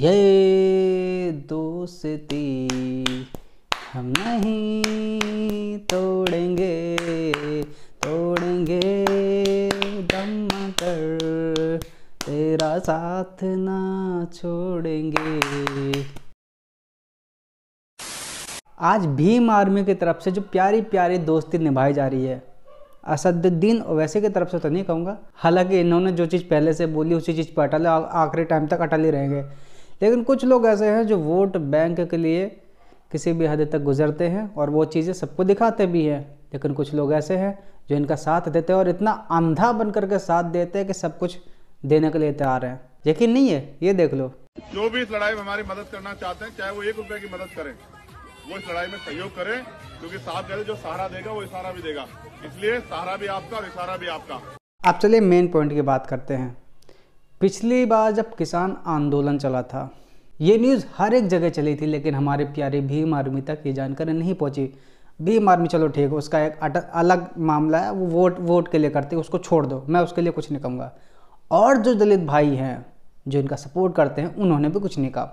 ये दोस्ती हम नहीं तोड़ेंगे तोड़ेंगे दम कर तेरा साथ ना छोड़ेंगे आज भीम आर्मी की तरफ से जो प्यारी प्यारी दोस्ती निभाई जा रही है असदुद्दीन ओवैसी की तरफ से तो नहीं कहूँगा हालांकि इन्होंने जो चीज़ पहले से बोली उसी चीज़ पर अटल आखिरी टाइम तक अटल ही रहेंगे लेकिन कुछ लोग ऐसे हैं जो वोट बैंक के लिए किसी भी हद तक गुजरते हैं और वो चीज़ें सबको दिखाते भी हैं लेकिन कुछ लोग ऐसे हैं जो इनका साथ देते हैं और इतना अंधा बन करके साथ देते हैं कि सब कुछ देने के लिए तैयार हैं यकीन नहीं है ये देख लो जो भी इस लड़ाई में हमारी मदद करना चाहते हैं चाहे वो एक रुपए की मदद करें वो इस लड़ाई में सहयोग करें क्योंकि साहब कह रहे जो सहारा देगा वो इशारा भी देगा इसलिए सहारा भी आपका और इशारा भी आपका अब चलिए मेन पॉइंट की बात करते हैं पिछली बार जब किसान आंदोलन चला था ये न्यूज़ हर एक जगह चली थी लेकिन हमारे प्यारे भीम आर्मी तक ये जानकारी नहीं पहुंची भीम आर्मी चलो ठीक है उसका एक अलग मामला है वो वोट वोट के लिए करते हैं उसको छोड़ दो मैं उसके लिए कुछ नहीं कहूँगा और जो दलित भाई हैं जो इनका सपोर्ट करते हैं उन्होंने भी कुछ नहीं कहा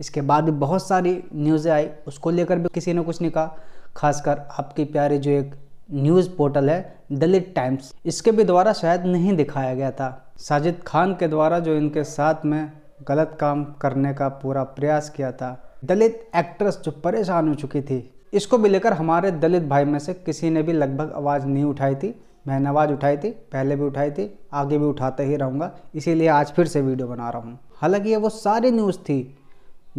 इसके बाद भी बहुत सारी न्यूज़ें आई उसको लेकर भी किसी ने कुछ नहीं कहा खासकर आपके प्यारे जो एक न्यूज़ पोर्टल है दलित टाइम्स इसके भी द्वारा शायद नहीं दिखाया गया था साजिद खान के द्वारा जो इनके साथ में गलत काम करने का पूरा प्रयास किया था दलित एक्ट्रेस जो परेशान हो चुकी थी इसको भी लेकर हमारे दलित भाई में से किसी ने भी लगभग आवाज़ नहीं उठाई थी मैंने आवाज़ उठाई थी पहले भी उठाई थी आगे भी उठाते ही रहूँगा इसीलिए आज फिर से वीडियो बना रहा हूँ हालांकि ये वो सारी न्यूज़ थी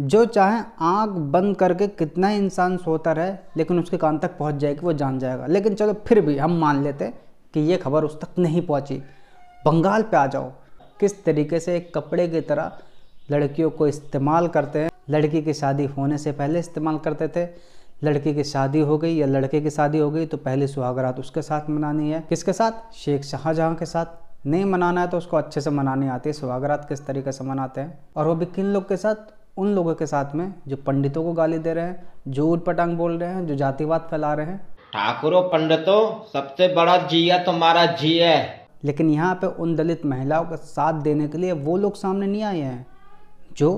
जो चाहे आंख बंद करके कितना इंसान सोता रहे लेकिन उसके कान तक पहुंच जाएगी वो जान जाएगा लेकिन चलो फिर भी हम मान लेते हैं कि ये खबर उस तक नहीं पहुंची बंगाल पे आ जाओ किस तरीके से एक कपड़े की तरह लड़कियों को इस्तेमाल करते हैं लड़की की शादी होने से पहले इस्तेमाल करते थे लड़की की शादी हो गई या लड़के की शादी हो गई तो पहले सुहागरात उसके साथ मनानी है किसके साथ शेख शाहजहाँ के साथ नहीं मनाना है तो उसको अच्छे से मनानी आती है सुहागरात किस तरीके से मनाते हैं और वो भी किन लोग के साथ उन लोगों के साथ में जो पंडितों को गाली दे रहे हैं जो उट बोल रहे हैं जो जातिवाद फैला रहे हैं ठाकुरों पंडितों सबसे बड़ा जिया तुम्हारा जी है लेकिन यहाँ पे उन दलित महिलाओं का साथ देने के लिए वो लोग सामने नहीं आए हैं जो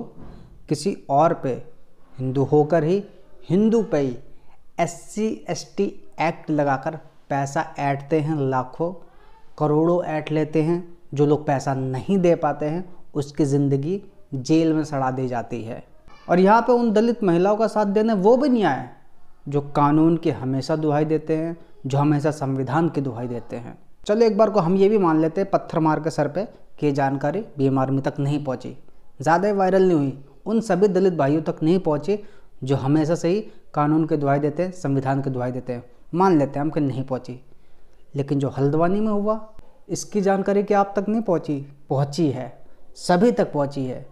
किसी और पे हिंदू होकर ही हिंदू पे ही S C S T act लगाकर पैसा ऐटते हैं लाखों करोड़ों ऐट लेते हैं जो लोग पैसा नहीं दे पाते हैं उसकी ज़िंदगी जेल में सड़ा दी जाती है और यहाँ पर उन दलित महिलाओं का साथ देने वो भी नहीं आए जो कानून के हमेशा दुहाई देते हैं जो हमेशा संविधान की दुहाई देते हैं चलो एक बार को हम ये भी मान लेते हैं पत्थर मार के सर पे कि ये जानकारी बीएम आर्मी तक नहीं पहुँची ज़्यादा वायरल नहीं हुई उन सभी दलित भाइयों तक नहीं पहुँची जो हमेशा से ही कानून के दुहाई देते हैं संविधान के दुहाई देते हैं मान लेते हैं हम कि नहीं पहुँची लेकिन जो हल्द्वानी में हुआ इसकी जानकारी क्या आप तक नहीं पहुँची पहुँची है सभी तक पहुँची है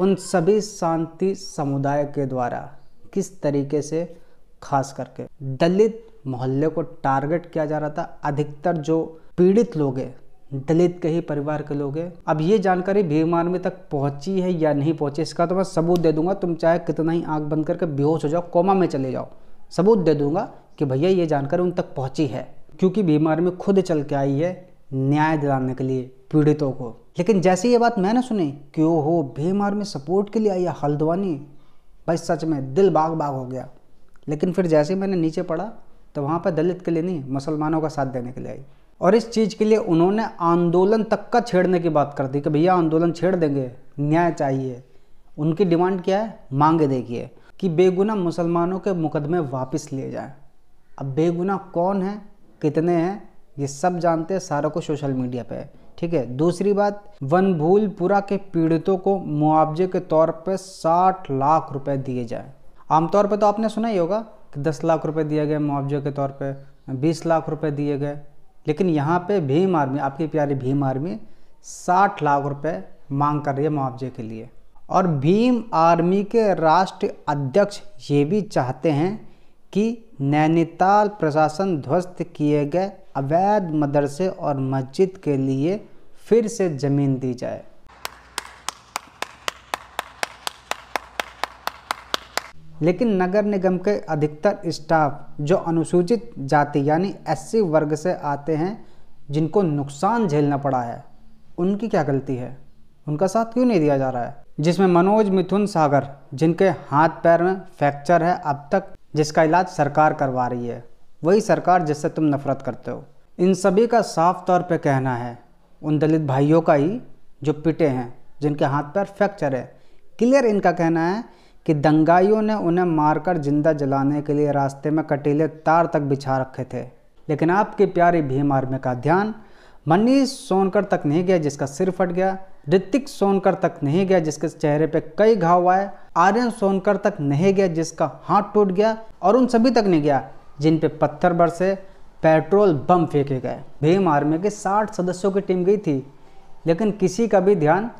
उन सभी शांति समुदाय के द्वारा किस तरीके से खास करके दलित मोहल्ले को टारगेट किया जा रहा था अधिकतर जो पीड़ित लोग हैं दलित के ही परिवार के लोग हैं अब ये जानकारी भीम आर्मी तक पहुंची है या नहीं पहुंची इसका तो मैं सबूत दे दूंगा तुम चाहे कितना ही आंख बंद करके बेहोश हो जाओ कोमा में चले जाओ सबूत दे दूंगा कि भैया ये जानकारी उन तक पहुंची है क्योंकि भीम आर्मी खुद चल के आई है न्याय दिलाने के लिए पीड़ितों को लेकिन जैसे ये बात मैंने सुनी कि ओ हो भीमार में सपोर्ट के लिए आई है हल्द्वानी भाई सच में दिल बाग बाग हो गया लेकिन फिर जैसे मैंने नीचे पढ़ा तो वहाँ पर दलित के लिए नहीं मुसलमानों का साथ देने के लिए आई और इस चीज़ के लिए उन्होंने आंदोलन तक का छेड़ने की बात कर दी कि भैया आंदोलन छेड़ देंगे न्याय चाहिए उनकी डिमांड क्या है मांगे देखिए कि बेगुना मुसलमानों के मुकदमे वापस लिए जाएं अब बेगुना कौन है कितने हैं ये सब जानते हैं सारा को सोशल मीडिया पे ठीक है दूसरी बात वन भूलपुरा के पीड़ितों को मुआवजे के तौर पर साठ लाख रुपए दिए जाए आमतौर पर तो आपने सुना ही होगा कि दस लाख रुपए दिए गए मुआवजे के तौर पर बीस लाख रुपए दिए गए लेकिन यहाँ पे भीम आर्मी आपकी प्यारी भीम आर्मी साठ लाख रुपए मांग कर रही है मुआवजे के लिए और भीम आर्मी के राष्ट्रीय अध्यक्ष ये भी चाहते हैं कि नैनीताल प्रशासन ध्वस्त किए गए अवैध मदरसे और मस्जिद के लिए फिर से ज़मीन दी जाए लेकिन नगर निगम के अधिकतर स्टाफ जो अनुसूचित जाति यानी एससी वर्ग से आते हैं जिनको नुकसान झेलना पड़ा है उनकी क्या गलती है उनका साथ क्यों नहीं दिया जा रहा है जिसमें मनोज मिथुन सागर जिनके हाथ पैर में फ्रैक्चर है अब तक जिसका इलाज सरकार करवा रही है वही सरकार जिससे तुम नफरत करते हो इन सभी का साफ तौर पर कहना है उन दलित भाइयों का ही जो पिटे हैं जिनके हाथ पैर फ्रैक्चर है क्लियर इनका कहना है कि दंगाइयों ने उन्हें मारकर जिंदा जलाने के लिए रास्ते में कटीले तार तक बिछा रखे थे लेकिन आपके प्यारे भीम आर्मी का ध्यान मनीष सोनकर तक नहीं गया जिसका सिर फट गया ऋतिक सोनकर तक नहीं गया जिसके चेहरे पे कई घाव आए आर्यन सोनकर तक नहीं गया जिसका हाथ टूट गया और उन सभी तक नहीं गया जिन पे पत्थर बरसे पेट्रोल बम फेंके गए भीम आर्मी के 60 सदस्यों की टीम गई थी लेकिन किसी का भी ध्यान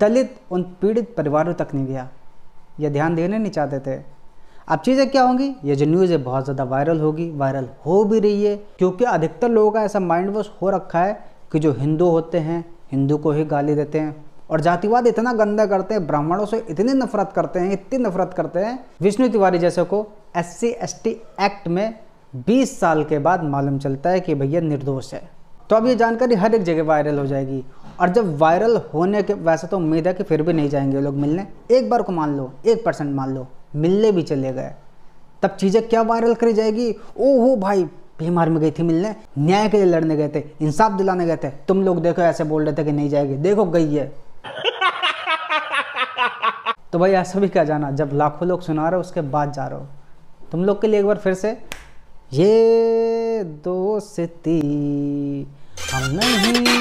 दलित उन पीड़ित परिवारों तक नहीं गया यह ध्यान देने नहीं चाहते थे अब चीज़ें क्या होंगी ये जो न्यूज़ है बहुत ज़्यादा वायरल होगी वायरल हो भी रही है क्योंकि अधिकतर लोगों का ऐसा माइंड वॉश हो रखा है कि जो हिंदू होते हैं हिंदू को ही गाली देते हैं और जातिवाद इतना गंदा करते हैं ब्राह्मणों से इतनी नफरत करते हैं इतनी नफरत करते हैं विष्णु तिवारी जैसे को एस सी एक्ट में 20 साल के बाद मालूम चलता है कि भैया निर्दोष है तो अब ये जानकारी हर एक जगह वायरल हो जाएगी और जब वायरल होने के वैसे तो उम्मीद है कि फिर भी नहीं जाएंगे लोग मिलने एक बार को मान लो एक परसेंट मान लो मिलने भी चले गए तब चीज़ें क्या वायरल करी जाएगी ओहो भाई बीमार में गई थी मिलने न्याय के लिए लड़ने गए थे इंसाफ दिलाने गए थे तुम लोग देखो ऐसे बोल रहे थे कि नहीं जाएगी देखो गई है तो भाई ऐसा भी क्या जाना जब लाखों लोग सुना रहे हो उसके बाद जा रहे हो तुम लोग के लिए एक बार फिर से ये दोस्ती हम नहीं